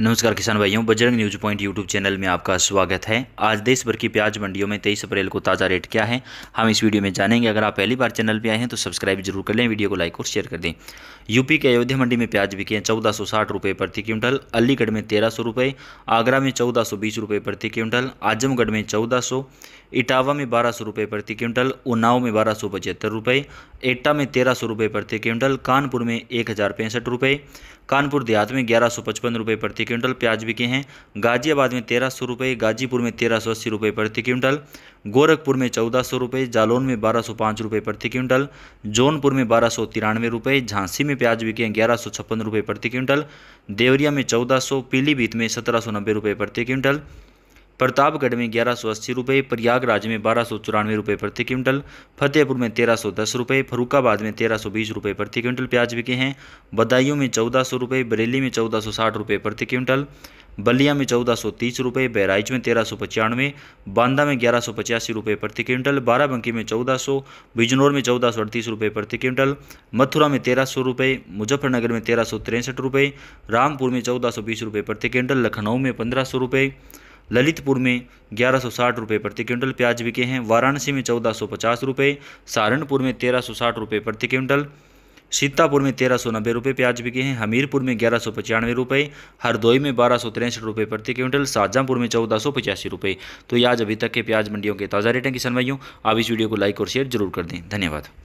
नमस्कार किसान भाइयों Bajrang news point YouTube channel में आपका स्वागत है आज देश भर की प्याज मंडियों में 23 अप्रैल को ताज़ा रेट क्या है हम इस वीडियो में जानेंगे अगर आप पहली बार चैनल पर आए हैं तो सब्सक्राइब जरूर कर लें वीडियो को लाइक और शेयर कर दें यूपी के अयोध्या मंडी में प्याज बिके हैं चौदह रुपये प्रति क्विंटल अलीगढ़ में तेरह रुपये आगरा में चौदह रुपये प्रति क्विंटल आजमगढ़ में चौदह इटावा में बारह सौ रुपये प्रति क्विंटल उन्नाव में बारह सौ पचहत्तर रुपये एटा में तेरह सौ रुपये प्रति क्विंटल कानपुर में एक हज़ार पैंसठ रुपये कानपुर देहात में ग्यारह सौ पचपन रुपये प्रति क्विंटल प्याज बिके हैं गाजियाबाद में तेरह सौ रुपये गाजीपुर में तेरह सौ अस्सी रुपये प्रति क्विंटल गोरखपुर में चौदह सौ रुपये जालौन में बारह सौ पाँच रुपये प्रति क्विंटल जौनपुर में बारह सौ तिरानवे रुपये झांसी में प्याज बिके हैं ग्यारह सौ छप्पन रुपये प्रति क्विंटल देवरिया में चौदह सौ पीलीभीत में सत्रह सौ नब्बे रुपये प्रति क्विंटल प्रतापगढ़ में ग्यारह सौ अस्सी रुपये प्रयागराज में बारह सौ चौरानवे रुपये प्रति क्विंटल फतेहपुर में तेरह सौ दस रुपये फरुखाबाद में तेरह सौ बीस रुपये प्रति क्विंटल प्याज बिके हैं बदायूं में चौदह सौ रुपये बरेली में चौदह सौ साठ रुपये प्रति क्विंटल बलिया में चौदह सौ तीस रुपये बहराइच में तेरह सौ पचानवे बांदा में ग्यारह सौ पचासी रुपये प्रति क्विंटल बाराबंकी में चौदह सौ बिजनौर में चौदह सौ अड़तीस रुपये प्रति क्विंटल मथुरा में तेरह सौ रुपये मुजफ्फरनगर में तेरह सौ तिरसठ रुपये रामपुर में चौदह सौ बीस रुपये प्रति क्विंटल लखनऊ में पंद्रह सौ रुपये ललितपुर में ग्यारह सौ साठ रुपये प्रति क्विंटल प्याज बिके हैं वाराणसी में चौदह सौ पचास रुपये सहारनपुर में तेरह सौ साठ रुपये प्रति क्विंटल सीतापुर में तेरह सौ नब्बे रुपये प्याज बिके हैं हमीरपुर में ग्यारह सौ पचानवे रुपये हरदोई में बारह सौ तिरसठ रुपये प्रति क्विंटल शाहजहाँपुर में चौदह सौ पचासी रुपये तो ये आज अभी तक के प्याज मंडियों के ताज़ा रेटें की सनवाइयों आप इस वीडियो को लाइक और शेयर जरूर कर दें धन्यवाद